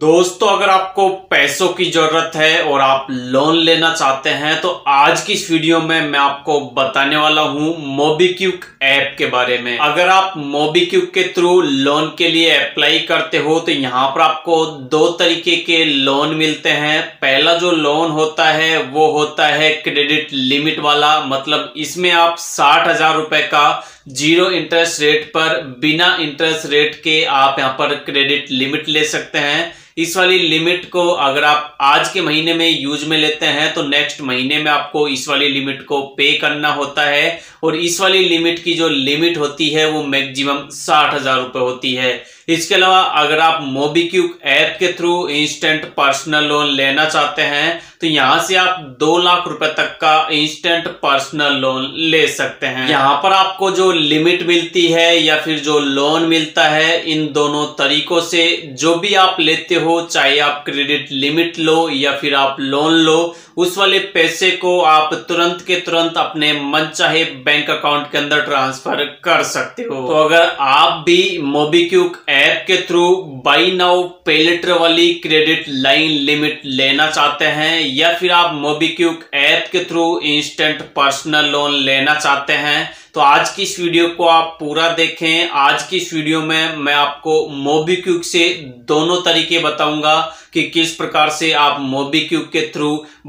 दोस्तों अगर आपको पैसों की ज़रूरत है और आप लोन लेना चाहते हैं तो आज की इस वीडियो में मैं आपको बताने वाला हूं मोबीक्यूक ऐप के बारे में अगर आप मोबीक्यूक के थ्रू लोन के लिए अप्लाई करते हो तो यहां पर आपको दो तरीके के लोन मिलते हैं पहला जो लोन होता है वो होता है क्रेडिट लिमिट वाला मतलब इसमें आप साठ हजार रुपए का जीरो इंटरेस्ट रेट पर बिना इंटरेस्ट रेट के आप यहाँ पर क्रेडिट लिमिट ले सकते हैं इस वाली लिमिट को अगर आप आज के महीने में यूज में लेते हैं तो नेक्स्ट महीने में आपको इस वाली लिमिट को पे करना होता है और इस वाली लिमिट की जो लिमिट होती है वो मैक्सिमम साठ हजार रुपए होती है इसके अलावा अगर आप मोबीक्यूक ऐप के थ्रू इंस्टेंट पर्सनल लोन लेना चाहते हैं तो यहां से आप दो लाख रुपए तक का इंस्टेंट पर्सनल लोन ले सकते हैं यहां पर आपको जो लिमिट मिलती है या फिर जो लोन मिलता है इन दोनों तरीकों से जो भी आप लेते हो हो चाहे आप क्रेडिट लिमिट लो या फिर आप लोन लो उस वाले पैसे को आप तुरंत के तुरंत अपने मन चाहे बैंक अकाउंट के अंदर ट्रांसफर कर सकते हो तो अगर आप भी मोबीक्यूक ऐप के थ्रू बाई नाउ पेलेटर वाली क्रेडिट लाइन लिमिट लेना चाहते हैं या फिर आप मोबीक्यूक ऐप के थ्रू इंस्टेंट पर्सनल लोन लेना चाहते हैं तो आज की इस वीडियो को आप पूरा देखें आज की इस वीडियो में मैं आपको मोबी क्विक से दोनों तरीके बताऊंगा कि किस प्रकार से आप मोबीक्यूब के थ्रू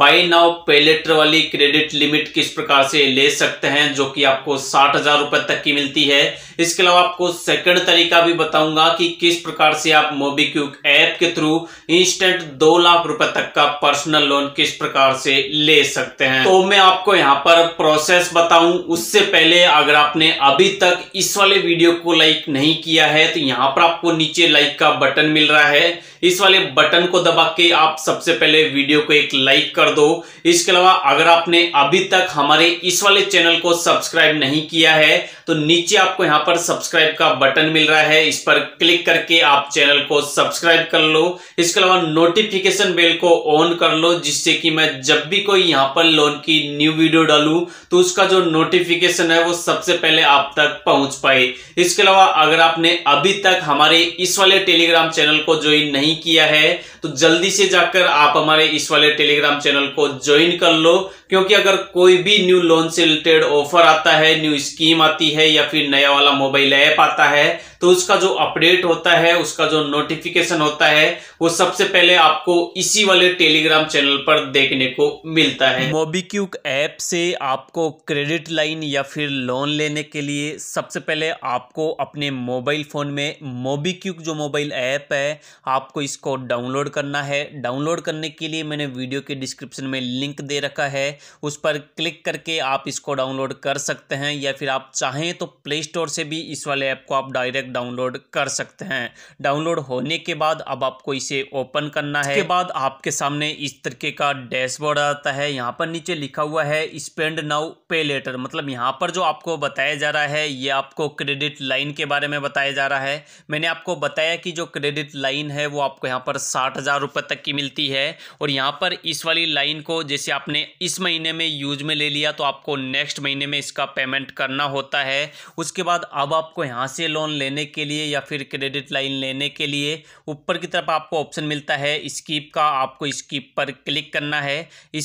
बाई नाउ पेलेटर वाली क्रेडिट लिमिट किस प्रकार से ले सकते हैं जो कि आपको साठ हजार रुपए तक की मिलती है इसके अलावा आपको सेकंड तरीका भी बताऊंगा कि किस प्रकार से आप मोबीक्यूब ऐप के थ्रू इंस्टेंट दो लाख रुपए तक का पर्सनल लोन किस प्रकार से ले सकते हैं तो मैं आपको यहाँ पर प्रोसेस बताऊ उससे पहले अगर आपने अभी तक इस वाले वीडियो को लाइक नहीं किया है तो यहाँ पर आपको नीचे लाइक का बटन मिल रहा है इस वाले बटन को दबा के आप सबसे पहले वीडियो को एक लाइक कर दो इसके अलावा अगर आपने अभी तक हमारे इस वाले चैनल को सब्सक्राइब नहीं किया है तो नीचे आपको यहां पर सब्सक्राइब का बटन मिल रहा है इस पर क्लिक करके आप चैनल को सब्सक्राइब कर लो इसके अलावा नोटिफिकेशन बेल को ऑन कर लो जिससे कि मैं जब भी कोई यहां पर लोन की न्यू वीडियो डालू तो उसका जो नोटिफिकेशन है वो सबसे पहले आप तक पहुंच पाए इसके अलावा अगर आपने अभी तक हमारे इस वाले टेलीग्राम चैनल को ज्वाइन नहीं किया है तो जल्दी से जाकर आप हमारे इस वाले टेलीग्राम चैनल को ज्वाइन कर लो क्योंकि अगर कोई भी न्यू लोन से रिलेटेड ऑफर आता है न्यू स्कीम आती है या फिर नया वाला मोबाइल ऐप आता है तो उसका जो अपडेट होता है उसका जो नोटिफिकेशन होता है वो सबसे पहले आपको इसी वाले टेलीग्राम चैनल पर देखने को मिलता है मोबीक्यूक ऐप से आपको क्रेडिट लाइन या फिर लोन लेने के लिए सबसे पहले आपको अपने मोबाइल फ़ोन में मोबीक्यूक जो मोबाइल ऐप है आपको इसको डाउनलोड करना है डाउनलोड करने के लिए मैंने वीडियो के डिस्क्रिप्शन में लिंक दे रखा है उस पर क्लिक करके आप इसको डाउनलोड कर सकते हैं या फिर आप चाहें तो प्ले स्टोर से भी इस वाले ऐप को आप डायरेक्ट तक डाउनलोड कर सकते हैं डाउनलोड होने के बाद अब आपको इसे ओपन करना है इसके बाद आपके सामने इस तरीके का डैशबोर्ड आता है यहाँ पर नीचे लिखा हुआ है स्पेंड नाउ पे लेटर मतलब यहाँ पर जो आपको बताया जा रहा है ये आपको क्रेडिट लाइन के बारे में बताया जा रहा है मैंने आपको बताया कि जो क्रेडिट लाइन है वो आपको यहाँ पर साठ हज़ार रुपये तक की मिलती है और यहाँ पर इस वाली लाइन को जैसे आपने इस महीने में यूज में ले लिया तो आपको नेक्स्ट महीने में इसका पेमेंट करना होता है उसके बाद अब आपको यहाँ से लोन लेने लेने के लिए या फिर क्रेडिट लाइन लेने के लिए ऊपर की तरफ आपको ऑप्शन मिलता है स्कीप का आपको स्कीप पर क्लिक करना है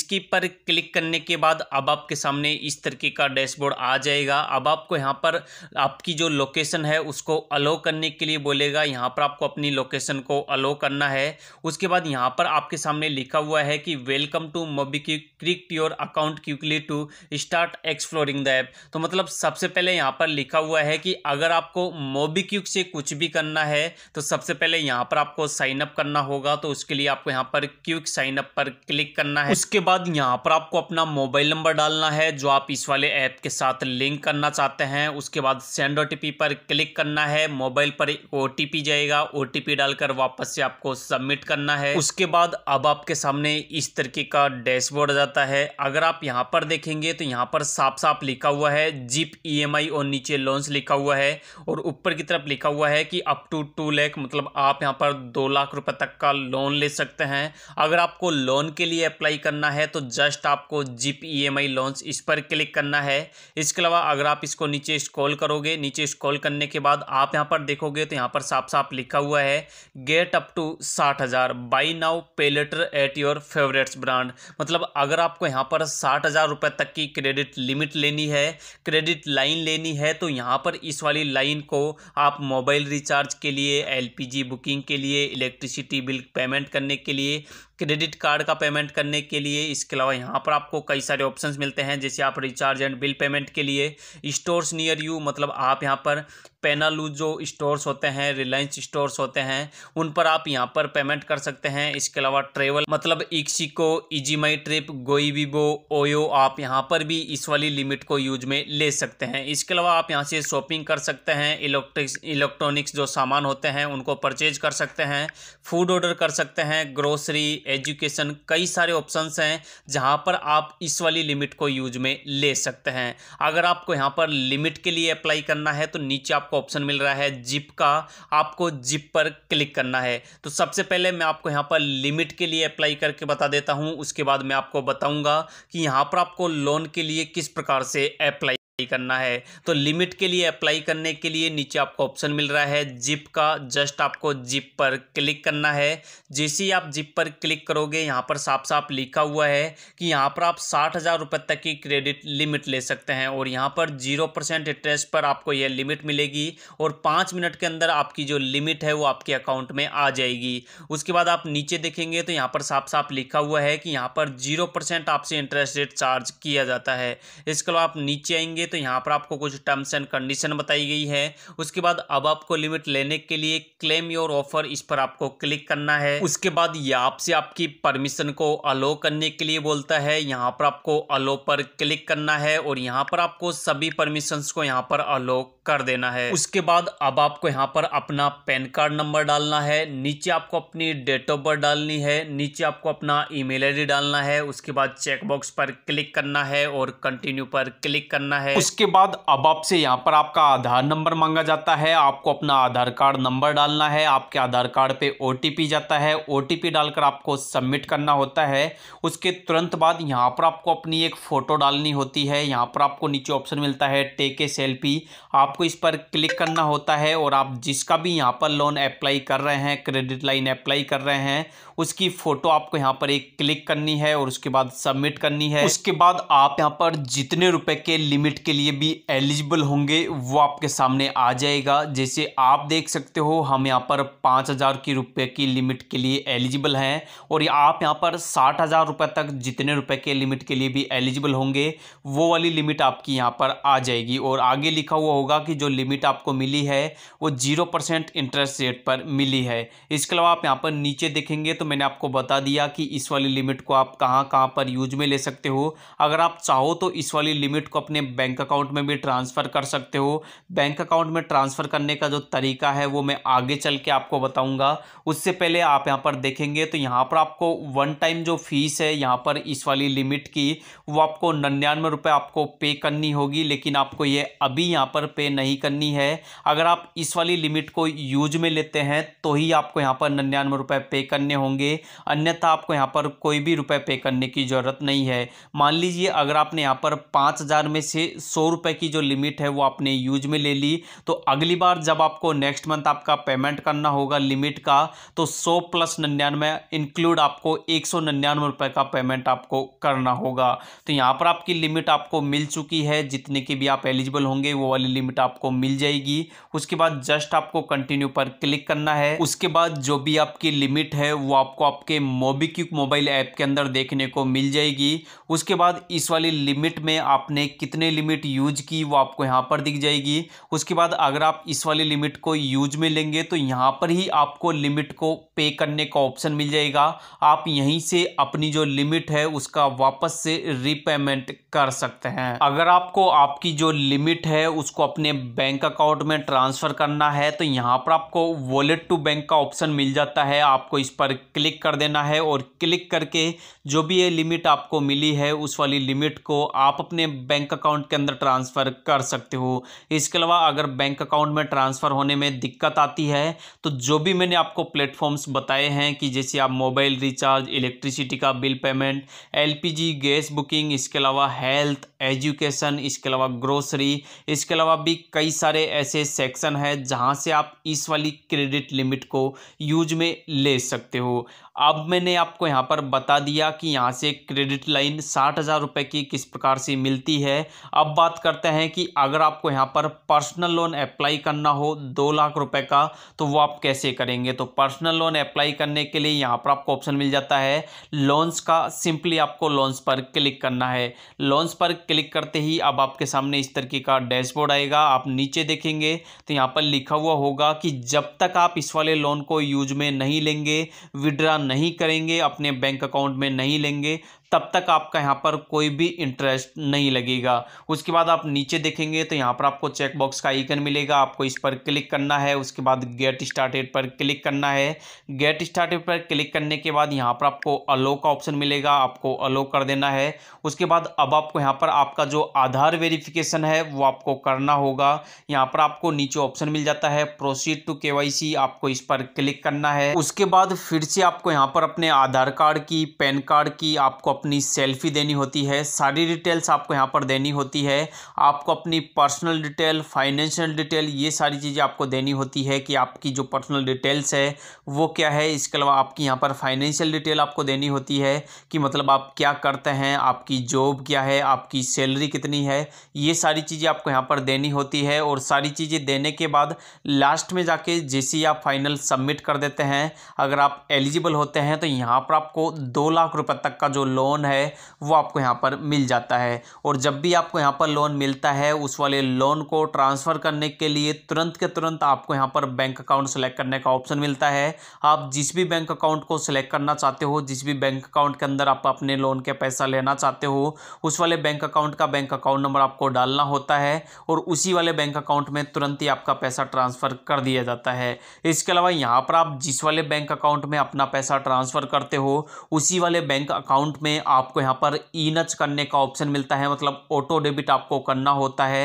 स्कीप पर क्लिक करने के बाद अब आपके सामने इस तरीके का डैशबोर्ड आ जाएगा अब आपको यहाँ पर आपकी जो लोकेशन है उसको अलो करने के लिए बोलेगा यहाँ पर आपको अपनी लोकेशन को अलो करना है उसके बाद यहाँ पर आपके सामने लिखा हुआ है कि welcome to MobiKwik your account quickly to start exploring the app तो मतलब सबसे पहले यहाँ पर लिखा हुआ है कि अगर आपको मोबी बी क्यूक से कुछ भी करना है तो सबसे पहले यहाँ पर आपको साइनअप करना होगा तो उसके लिए आपको यहाँ पर क्यूक साइनअप पर क्लिक करना है उसके बाद यहाँ पर आपको अपना मोबाइल नंबर डालना है जो आप इस वाले ऐप के साथ लिंक करना चाहते हैं उसके बाद सेंड ओ पर क्लिक करना है मोबाइल पर ओ जाएगा ओ डालकर वापस से आपको सबमिट करना है उसके बाद अब आपके सामने इस तरीके का डैशबोर्ड आ जाता है अगर आप यहाँ पर देखेंगे तो यहाँ पर साफ साफ लिखा हुआ है जिप ई e और नीचे लॉन्च लिखा हुआ है और ऊपर की तरफ लिखा हुआ है कि अप टू टू लैख मतलब आप यहाँ पर दो लाख रुपए तक का लोन ले सकते हैं अगर आपको लोन के लिए अप्लाई करना है तो जस्ट आपको Zip E M I launch इस पर क्लिक करना है इसके अलावा अगर आप इसको नीचे स्कॉल करोगे नीचे स्कॉल करने के बाद आप यहाँ पर देखोगे तो यहाँ पर साफ साफ लिखा हुआ है गेट अप टू साठ हज़ार buy now pay later at your favourites brand मतलब अगर आपको यहाँ पर साठ हज़ार रुपये तक की क्रेडिट लिमिट लेनी है क्रेडिट लाइन लेनी है तो यहाँ पर इस वाली लाइन को आप मोबाइल रिचार्ज के लिए एलपीजी बुकिंग के लिए इलेक्ट्रिसिटी बिल पेमेंट करने के लिए क्रेडिट कार्ड का पेमेंट करने के लिए इसके अलावा यहाँ पर आपको कई सारे ऑप्शंस मिलते हैं जैसे आप रिचार्ज एंड बिल पेमेंट के लिए स्टोर्स नियर यू मतलब आप यहाँ पर पेनालू जो स्टोर्स होते हैं रिलायंस स्टोर्स होते हैं उन पर आप यहाँ पर पेमेंट कर सकते हैं इसके अलावा ट्रेवल मतलब Ixigo EaseMyTrip Goibibo OYO आप यहाँ पर भी इस वाली लिमिट को यूज में ले सकते हैं इसके अलावा आप यहाँ से शॉपिंग कर सकते हैं इलेक्ट्रिक्स इलेक्ट्रॉनिक्स जो सामान होते हैं उनको परचेज कर सकते हैं फूड ऑर्डर कर सकते हैं ग्रोसरी एजुकेशन कई सारे ऑप्शंस हैं जहां पर आप इस वाली लिमिट को यूज में ले सकते हैं अगर आपको यहां पर लिमिट के लिए अप्लाई करना है तो नीचे आपको ऑप्शन मिल रहा है जिप का आपको जिप पर क्लिक करना है तो सबसे पहले मैं आपको यहाँ पर लिमिट के लिए अप्लाई करके बता देता हूँ उसके बाद मैं आपको बताऊँगा कि यहाँ पर आपको लोन के लिए किस प्रकार से अप्लाई करना है तो लिमिट के लिए अप्लाई करने के लिए नीचे आपको ऑप्शन मिल रहा है जिप का जस्ट आपको जिप पर क्लिक करना है जैसे ही आप जिप पर क्लिक करोगे यहाँ पर साफ साफ लिखा हुआ है कि यहाँ पर आप साठ हज़ार रुपये तक की क्रेडिट लिमिट ले सकते हैं और यहाँ पर जीरो परसेंट इंटरेस्ट पर आपको यह लिमिट मिलेगी और पाँच मिनट के अंदर आपकी जो लिमिट है वो आपके अकाउंट में आ जाएगी उसके बाद आप नीचे देखेंगे तो यहाँ पर साफ साफ लिखा हुआ है कि यहाँ पर जीरो परसेंट आपसे इंटरेस्ट रेट चार्ज किया जाता है इसके अलावा आप नीचे आएंगे तो यहाँ पर आपको कुछ टर्म्स एंड कंडीशन बताई गई है उसके बाद अब आपको लिमिट लेने के लिए क्लेम योर ऑफर इस पर आपको क्लिक करना है उसके बाद ये आपसे आपकी परमिशन को अलो करने के लिए बोलता है यहाँ पर आपको अलो पर क्लिक करना है और यहाँ पर आपको सभी परमिशन को यहाँ पर अलो कर देना है उसके बाद अब आपको यहाँ पर अपना पैन कार्ड नंबर डालना है नीचे आपको अपनी डेट ऑफ बर्थ डालनी है नीचे आपको अपना ईमेल आईडी डालना है उसके बाद चेकबॉक्स पर क्लिक करना है और कंटिन्यू पर क्लिक करना है उसके बाद अब आपसे यहाँ पर आपका आधार नंबर मांगा जाता है आपको अपना आधार कार्ड नंबर डालना है आपके आधार कार्ड पे ओ जाता है ओ डालकर आपको सबमिट करना होता है उसके तुरंत बाद यहाँ पर आपको अपनी एक फ़ोटो डालनी होती है यहाँ पर आपको नीचे ऑप्शन मिलता है टेक ए सेल्फी आपको इस पर क्लिक करना होता है और आप जिसका भी यहाँ पर लोन अप्लाई कर रहे हैं क्रेडिट लाइन अप्लाई कर रहे हैं उसकी फ़ोटो आपको यहाँ पर एक क्लिक करनी है और उसके बाद सबमिट करनी है उसके बाद आप यहाँ पर जितने रुपए के लिमिट के लिए भी एलिजिबल होंगे वो आपके सामने आ जाएगा जैसे आप देख सकते हो हम यहाँ पर पाँच हज़ार की रुपये की लिमिट के लिए एलिजिबल हैं और आप यहाँ पर साठ हज़ार रुपये तक जितने रुपए के लिमिट के लिए भी एलिजिबल होंगे वो वाली लिमिट आपकी यहाँ पर आ जाएगी और आगे लिखा हुआ होगा कि जो लिमिट आपको मिली है वो जीरो परसेंट इंटरेस्ट रेट पर मिली है इसके अलावा आप यहाँ पर नीचे देखेंगे तो मैंने आपको बता दिया कि इस वाली लिमिट को आप कहाँ कहाँ पर यूज में ले सकते हो अगर आप चाहो तो इस वाली लिमिट को अपने बैंक बैंक अकाउंट में भी ट्रांसफ़र कर सकते हो बैंक अकाउंट में ट्रांसफ़र करने का जो तरीका है वो मैं आगे चल के आपको बताऊंगा उससे पहले आप यहाँ पर देखेंगे तो यहाँ पर आपको वन टाइम जो फीस है यहाँ पर इस वाली लिमिट की वो आपको नन्यानवे रुपये आपको पे करनी होगी लेकिन आपको ये अभी यहाँ पर पे नहीं करनी है अगर आप इस वाली लिमिट को यूज में लेते हैं तो ही आपको यहाँ पर निन्यानवे रुपये पे करने होंगे अन्यथा आपको यहाँ पर कोई भी रुपये पे करने की ज़रूरत नहीं है मान लीजिए अगर आपने यहाँ पर पाँच हज़ार में से सौ रुपए की जो लिमिट है वो आपने यूज में ले ली तो अगली बार जब आपको नेक्स्ट मंथ आपका पेमेंट करना होगा लिमिट का तो सौ प्लस नन्यानवे इंक्लूड आपको एक सौ नन्यानवे रुपए का पेमेंट आपको करना होगा तो यहां पर आपकी लिमिट आपको मिल चुकी है जितने की भी आप एलिजिबल होंगे वो वाली लिमिट आपको मिल जाएगी उसके बाद जस्ट आपको कंटिन्यू पर क्लिक करना है उसके बाद जो भी आपकी लिमिट है वो आपको आपके मोबीक्विक मोबाइल ऐप के अंदर देखने को मिल जाएगी उसके बाद इस वाली लिमिट में आपने कितने लिमिट लिमिट यूज की वो आपको यहाँ पर दिख जाएगी उसके बाद अगर आप इस वाली लिमिट को यूज में लेंगे तो यहाँ पर ही आपको लिमिट को पे करने का ऑप्शन मिल जाएगा आप यहीं से अपनी जो लिमिट है उसका वापस से रिपेमेंट कर सकते हैं अगर आपको आपकी जो लिमिट है उसको अपने बैंक अकाउंट में ट्रांसफ़र करना है तो यहाँ पर आपको वॉलेट टू बैंक का ऑप्शन मिल जाता है आपको इस पर क्लिक कर देना है और क्लिक करके जो भी ये लिमिट आपको मिली है उस वाली लिमिट को आप अपने बैंक अकाउंट के अंदर ट्रांसफ़र कर सकते हो इसके अलावा अगर बैंक अकाउंट में ट्रांसफ़र होने में दिक्कत आती है तो जो भी मैंने आपको प्लेटफॉर्म्स बताए हैं कि जैसे आप मोबाइल रिचार्ज इलेक्ट्रिसिटी का bill payment LPG gas booking इसके अलावा हेल्थ एजुकेशन इसके अलावा ग्रोसरी इसके अलावा भी कई सारे ऐसे सेक्शन है जहाँ से आप इस वाली क्रेडिट लिमिट को यूज में ले सकते हो अब मैंने आपको यहाँ पर बता दिया कि यहाँ से क्रेडिट लाइन साठ हज़ार रुपये की किस प्रकार से मिलती है अब बात करते हैं कि अगर आपको यहाँ पर पर्सनल लोन अप्लाई करना हो दो लाख रुपए का तो वो आप कैसे करेंगे तो पर्सनल लोन अप्लाई करने के लिए यहाँ पर आपको ऑप्शन मिल जाता है लोन्स का सिंपली आपको लोन्स पर क्लिक करना है लोन्स पर क्लिक करते ही अब आपके सामने इस तरीके का डैशबोर्ड आएगा आप नीचे देखेंगे तो यहाँ पर लिखा हुआ होगा कि जब तक आप इस वाले लोन को यूज में नहीं लेंगे विड्रा नहीं करेंगे अपने बैंक अकाउंट में नहीं लेंगे तब तक आपका यहाँ पर कोई भी इंटरेस्ट नहीं लगेगा उसके बाद आप नीचे देखेंगे तो यहाँ पर आपको चेक बॉक्स का आइकन मिलेगा आपको इस पर क्लिक करना है उसके बाद गेट स्टार्टेड पर क्लिक करना है गेट स्टार्टेड पर क्लिक करने के बाद यहाँ पर आपको अलो का ऑप्शन मिलेगा आपको अलो कर देना है उसके बाद अब आपको यहाँ पर आपका जो आधार वेरिफिकेशन है वो आपको करना होगा यहाँ पर आपको नीचे ऑप्शन मिल जाता है प्रोसीड टू के आपको इस पर क्लिक करना है उसके बाद फिर से आपको यहाँ पर अपने आधार कार्ड की पैन कार्ड की आपको अपनी सेल्फी देनी होती है सारी डिटेल्स आपको यहाँ पर देनी होती है आपको अपनी पर्सनल डिटेल फाइनेंशियल डिटेल ये सारी चीज़ें आपको देनी होती है कि आपकी जो पर्सनल डिटेल्स है वो क्या है इसके अलावा आपकी यहाँ पर फाइनेंशियल डिटेल आपको देनी होती है कि मतलब आप क्या करते हैं आपकी जॉब क्या है आपकी सैलरी कितनी है ये सारी चीज़ें आपको यहाँ पर देनी होती है और सारी चीज़ें देने के बाद लास्ट में जाके जैसे आप फाइनल सबमिट कर देते हैं अगर आप एलिजिबल होते हैं तो यहाँ पर आपको दो लाख रुपये तक का जो लोन लोन है वो आपको यहाँ पर मिल जाता है और जब भी आपको यहाँ पर लोन मिलता है उस वाले लोन को ट्रांसफ़र करने के लिए तुरंत के तुरंत आपको यहाँ पर बैंक अकाउंट सेलेक्ट करने का ऑप्शन मिलता है आप जिस भी बैंक अकाउंट को सिलेक्ट करना चाहते हो जिस भी बैंक अकाउंट के अंदर आप अपने लोन के पैसा लेना चाहते हो उस वाले बैंक अकाउंट का बैंक अकाउंट नंबर आपको डालना होता है और उसी वाले बैंक अकाउंट में तुरंत ही आपका पैसा ट्रांसफ़र कर दिया जाता है इसके अलावा यहाँ पर आप जिस वाले बैंक अकाउंट में अपना पैसा ट्रांसफ़र करते हो उसी वाले बैंक अकाउंट में में आपको यहाँ पर ई नच करने का ऑप्शन मिलता है मतलब ऑटो डेबिट आपको करना होता है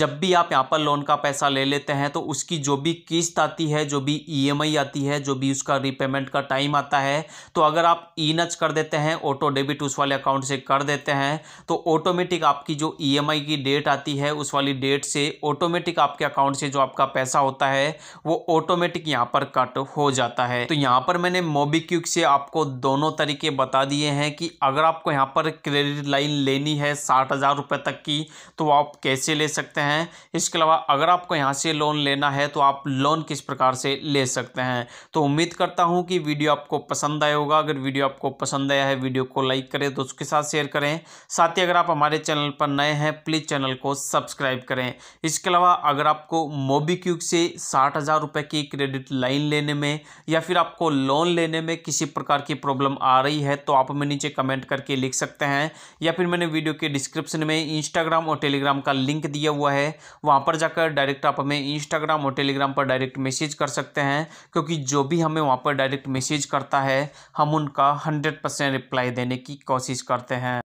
जब भी आप यहाँ पर लोन का पैसा ले लेते हैं तो उसकी जो भी किस्त आती है जो भी ई e आती है जो भी उसका रिपेमेंट का टाइम आता है तो अगर आप ई नच कर देते हैं ऑटो डेबिट उस वाले अकाउंट से कर देते हैं तो ऑटोमेटिक आपकी जो ई e की डेट आती है उस वाली डेट से ऑटोमेटिक आपके अकाउंट से जो आपका पैसा होता है वो ऑटोमेटिक यहाँ पर कट हो जाता है तो यहाँ पर मैंने मोबिक्विक से आपको दोनों तरीके बता दिए हैं कि अगर आपको यहाँ पर क्रेडिट लाइन लेनी है साठ हज़ार रुपये तक की तो आप कैसे ले सकते हैं इसके अलावा अगर आपको यहाँ से लोन लेना है तो आप लोन किस प्रकार से ले सकते हैं तो उम्मीद करता हूँ कि वीडियो आपको पसंद आया होगा अगर वीडियो आपको पसंद आया है वीडियो को लाइक करें दोस्तों के साथ शेयर करें साथ ही अगर आप हमारे चैनल पर नए हैं प्लीज़ चैनल को सब्सक्राइब करें इसके अलावा अगर आपको मोबीक्यूक से साठ हज़ार रुपये की क्रेडिट लाइन लेने में या फिर आपको लोन लेने में किसी प्रकार की प्रॉब्लम आ रही है तो आप हमें नीचे कमेंट कमेंट करके लिख सकते हैं या फिर मैंने वीडियो के डिस्क्रिप्शन में इंस्टाग्राम और टेलीग्राम का लिंक दिया हुआ है वहाँ पर जाकर डायरेक्ट आप हमें इंस्टाग्राम और टेलीग्राम पर डायरेक्ट मैसेज कर सकते हैं क्योंकि जो भी हमें वहाँ पर डायरेक्ट मैसेज करता है हम उनका हंड्रेड रिप्लाई देने की कोशिश करते हैं